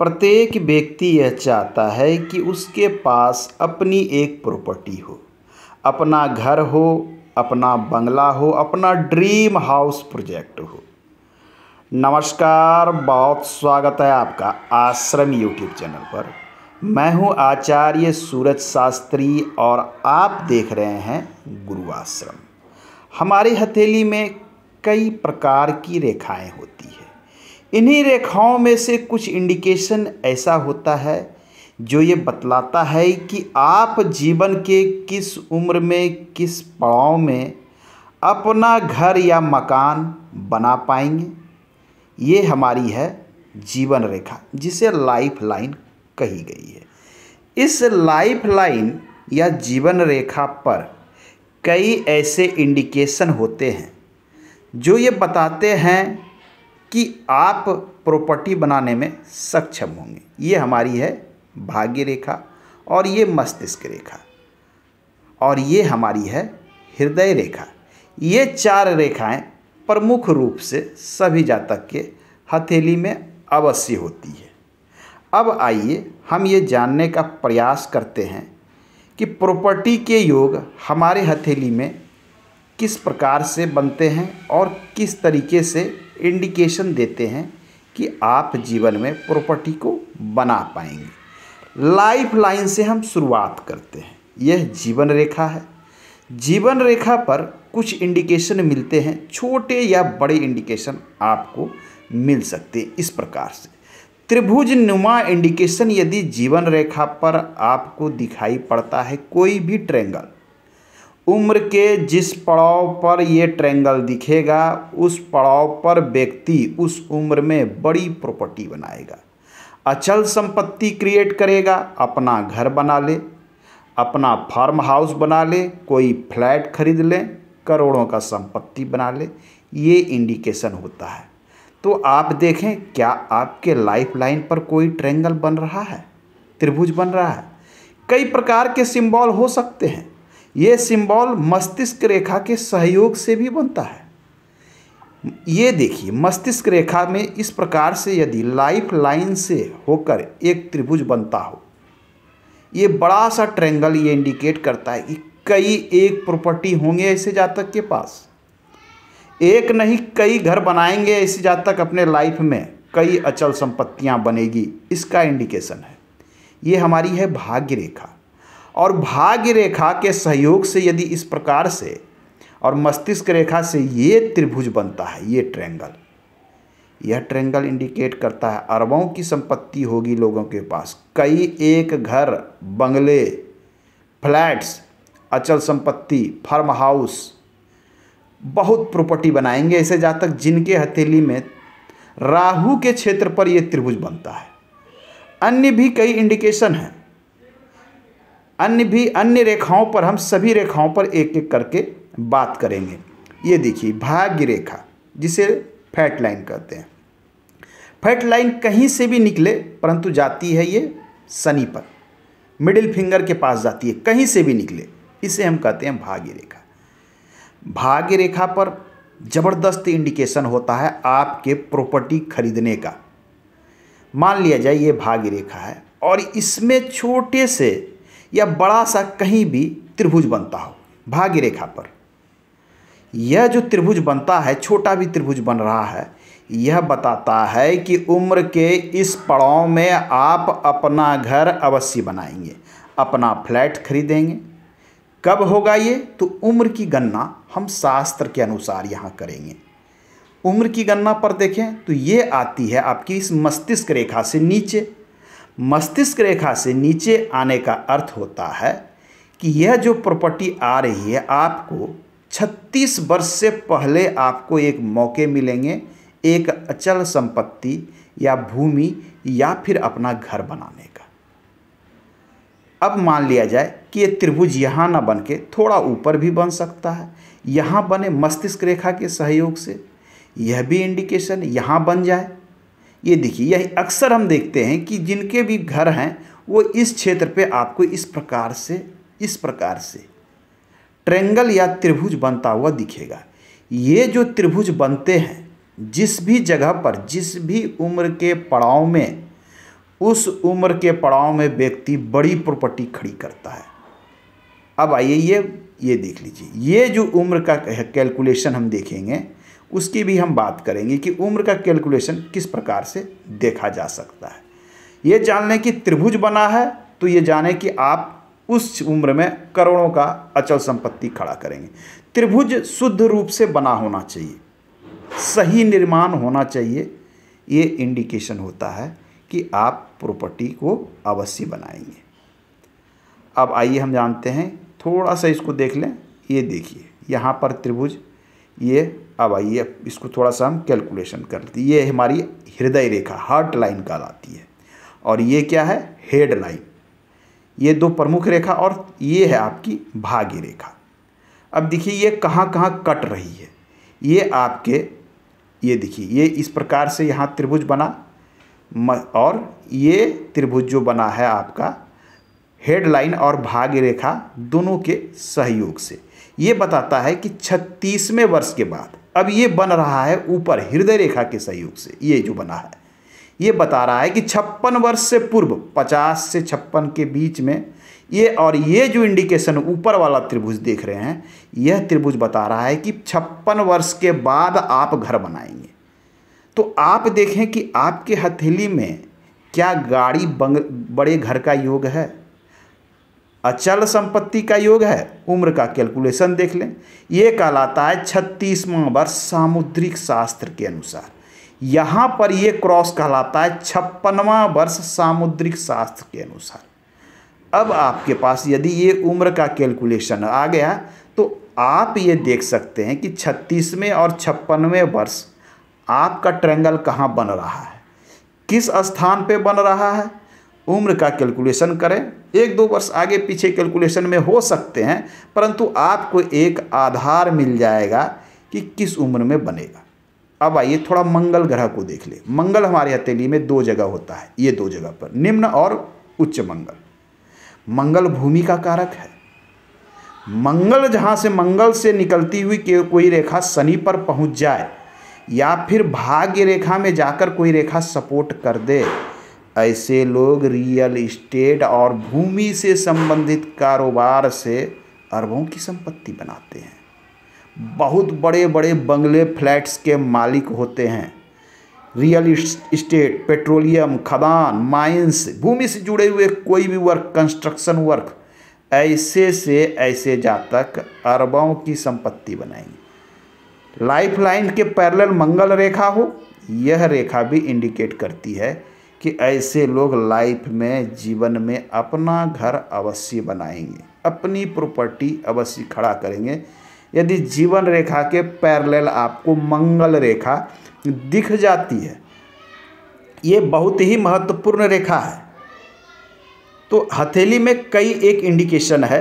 प्रत्येक व्यक्ति यह चाहता है कि उसके पास अपनी एक प्रॉपर्टी हो अपना घर हो अपना बंगला हो अपना ड्रीम हाउस प्रोजेक्ट हो नमस्कार बहुत स्वागत है आपका आश्रम यूट्यूब चैनल पर मैं हूं आचार्य सूरज शास्त्री और आप देख रहे हैं गुरु आश्रम हमारी हथेली में कई प्रकार की रेखाएं होती हैं इन्हीं रेखाओं में से कुछ इंडिकेशन ऐसा होता है जो ये बतलाता है कि आप जीवन के किस उम्र में किस पड़ाव में अपना घर या मकान बना पाएंगे ये हमारी है जीवन रेखा जिसे लाइफ लाइन कही गई है इस लाइफ लाइन या जीवन रेखा पर कई ऐसे इंडिकेशन होते हैं जो ये बताते हैं कि आप प्रॉपर्टी बनाने में सक्षम होंगे ये हमारी है भाग्य रेखा और ये मस्तिष्क रेखा और ये हमारी है हृदय रेखा ये चार रेखाएं प्रमुख रूप से सभी जातक के हथेली में अवश्य होती है अब आइए हम ये जानने का प्रयास करते हैं कि प्रॉपर्टी के योग हमारे हथेली में किस प्रकार से बनते हैं और किस तरीके से इंडिकेशन देते हैं कि आप जीवन में प्रॉपर्टी को बना पाएंगे लाइफ लाइन से हम शुरुआत करते हैं यह जीवन रेखा है जीवन रेखा पर कुछ इंडिकेशन मिलते हैं छोटे या बड़े इंडिकेशन आपको मिल सकते हैं इस प्रकार से त्रिभुज नुमा इंडिकेशन यदि जीवन रेखा पर आपको दिखाई पड़ता है कोई भी ट्रेंगल उम्र के जिस पड़ाव पर ये ट्रेंगल दिखेगा उस पड़ाव पर व्यक्ति उस उम्र में बड़ी प्रॉपर्टी बनाएगा अचल संपत्ति क्रिएट करेगा अपना घर बना ले अपना फार्म हाउस बना ले कोई फ्लैट खरीद ले करोड़ों का संपत्ति बना ले ये इंडिकेशन होता है तो आप देखें क्या आपके लाइफ लाइन पर कोई ट्रेंगल बन रहा है त्रिभुज बन रहा है कई प्रकार के सिंबल हो सकते हैं ये सिंबल मस्तिष्क रेखा के सहयोग से भी बनता है ये देखिए मस्तिष्क रेखा में इस प्रकार से यदि लाइफ लाइन से होकर एक त्रिभुज बनता हो ये बड़ा सा ट्रेंगल ये इंडिकेट करता है कि कई एक प्रॉपर्टी होंगे ऐसे जातक के पास एक नहीं कई घर बनाएंगे ऐसे जातक अपने लाइफ में कई अचल संपत्तियां बनेगी इसका इंडिकेशन है ये हमारी है भाग्य रेखा और भाग्य रेखा के सहयोग से यदि इस प्रकार से और मस्तिष्क रेखा से ये त्रिभुज बनता है ये ट्रेंगल यह ट्रेंगल इंडिकेट करता है अरबों की संपत्ति होगी लोगों के पास कई एक घर बंगले फ्लैट्स अचल संपत्ति फार्म हाउस बहुत प्रॉपर्टी बनाएंगे ऐसे जातक जिनके हथेली में राहु के क्षेत्र पर यह त्रिभुज बनता है अन्य भी कई इंडिकेशन हैं अन्य भी अन्य रेखाओं पर हम सभी रेखाओं पर एक एक करके बात करेंगे ये देखिए भाग्य रेखा जिसे फैट लाइन कहते हैं फैट लाइन कहीं से भी निकले परंतु जाती है ये शनि पर मिडिल फिंगर के पास जाती है कहीं से भी निकले इसे हम कहते हैं भाग्य रेखा भाग्य रेखा पर ज़बरदस्त इंडिकेशन होता है आपके प्रॉपर्टी खरीदने का मान लिया जाए ये भाग्य रेखा है और इसमें छोटे से या बड़ा सा कहीं भी त्रिभुज बनता हो भाग्य रेखा पर यह जो त्रिभुज बनता है छोटा भी त्रिभुज बन रहा है यह बताता है कि उम्र के इस पड़ाव में आप अपना घर अवश्य बनाएंगे अपना फ्लैट खरीदेंगे कब होगा ये तो उम्र की गणना हम शास्त्र के अनुसार यहाँ करेंगे उम्र की गणना पर देखें तो ये आती है आपकी इस मस्तिष्क रेखा से नीचे मस्तिष्क रेखा से नीचे आने का अर्थ होता है कि यह जो प्रॉपर्टी आ रही है आपको 36 वर्ष से पहले आपको एक मौके मिलेंगे एक अचल संपत्ति या भूमि या फिर अपना घर बनाने का अब मान लिया जाए कि ये त्रिभुज यहाँ ना बन के थोड़ा ऊपर भी बन सकता है यहाँ बने मस्तिष्क रेखा के सहयोग से यह भी इंडिकेशन यहाँ बन जाए ये देखिए यही अक्सर हम देखते हैं कि जिनके भी घर हैं वो इस क्षेत्र पे आपको इस प्रकार से इस प्रकार से ट्रेंगल या त्रिभुज बनता हुआ दिखेगा ये जो त्रिभुज बनते हैं जिस भी जगह पर जिस भी उम्र के पड़ाव में उस उम्र के पड़ाव में व्यक्ति बड़ी प्रॉपर्टी खड़ी करता है अब आइए ये ये देख लीजिए ये जो उम्र का कैलकुलेशन हम देखेंगे उसकी भी हम बात करेंगे कि उम्र का कैलकुलेशन किस प्रकार से देखा जा सकता है ये जान लें कि त्रिभुज बना है तो ये जाने कि आप उस उम्र में करोड़ों का अचल संपत्ति खड़ा करेंगे त्रिभुज शुद्ध रूप से बना होना चाहिए सही निर्माण होना चाहिए ये इंडिकेशन होता है कि आप प्रॉपर्टी को अवश्य बनाएंगे अब आइए हम जानते हैं थोड़ा सा इसको देख लें ये देखिए यहाँ पर त्रिभुज ये अब आइए इसको थोड़ा सा हम कैलकुलेशन कर लेते ये हमारी हृदय रेखा हार्ट लाइन कहलाती है और ये क्या है हेड लाइन ये दो प्रमुख रेखा और ये है आपकी भाग्य रेखा अब देखिए ये कहाँ कहाँ कट रही है ये आपके ये देखिए ये इस प्रकार से यहाँ त्रिभुज बना और ये त्रिभुज जो बना है आपका हेडलाइन और भाग्य रेखा दोनों के सहयोग से ये बताता है कि छत्तीसवें वर्ष के बाद अब ये बन रहा है ऊपर हृदय रेखा के सहयोग से ये जो बना है ये बता रहा है कि छप्पन वर्ष से पूर्व पचास से छप्पन के बीच में ये और ये जो इंडिकेशन ऊपर वाला त्रिभुज देख रहे हैं यह त्रिभुज बता रहा है कि छप्पन वर्ष के बाद आप घर बनाएंगे तो आप देखें कि आपके हथेली में क्या गाड़ी बंग बड़े घर का योग है अचल संपत्ति का योग है उम्र का कैलकुलेशन देख लें ये कहलाता है छत्तीसवां वर्ष सामुद्रिक शास्त्र के अनुसार यहाँ पर ये क्रॉस कहलाता है छप्पनवा वर्ष सामुद्रिक शास्त्र के अनुसार अब आपके पास यदि ये उम्र का कैलकुलेशन आ गया तो आप ये देख सकते हैं कि छत्तीसवें और छप्पनवें वर्ष आपका ट्रेंगल कहाँ बन रहा है किस स्थान पे बन रहा है उम्र का कैलकुलेशन करें एक दो वर्ष आगे पीछे कैलकुलेशन में हो सकते हैं परंतु आपको एक आधार मिल जाएगा कि किस उम्र में बनेगा अब आइए थोड़ा मंगल ग्रह को देख ले मंगल हमारी हथेली में दो जगह होता है ये दो जगह पर निम्न और उच्च मंगल मंगल भूमि का कारक है मंगल जहाँ से मंगल से निकलती हुई कोई रेखा शनि पर पहुँच जाए या फिर भाग्य रेखा में जाकर कोई रेखा सपोर्ट कर दे ऐसे लोग रियल इस्टेट और भूमि से संबंधित कारोबार से अरबों की संपत्ति बनाते हैं बहुत बड़े बड़े बंगले फ्लैट्स के मालिक होते हैं रियल इस्टेट पेट्रोलियम खदान माइंस भूमि से जुड़े हुए कोई भी वर्क कंस्ट्रक्शन वर्क ऐसे से ऐसे जा तक अरबों की संपत्ति बनाएंगे लाइफ लाइन के पैरेलल मंगल रेखा हो यह रेखा भी इंडिकेट करती है कि ऐसे लोग लाइफ में जीवन में अपना घर अवश्य बनाएंगे अपनी प्रॉपर्टी अवश्य खड़ा करेंगे यदि जीवन रेखा के पैरेलल आपको मंगल रेखा दिख जाती है ये बहुत ही महत्वपूर्ण रेखा है तो हथेली में कई एक इंडिकेशन है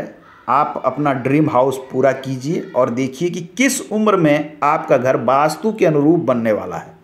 आप अपना ड्रीम हाउस पूरा कीजिए और देखिए कि किस उम्र में आपका घर वास्तु के अनुरूप बनने वाला है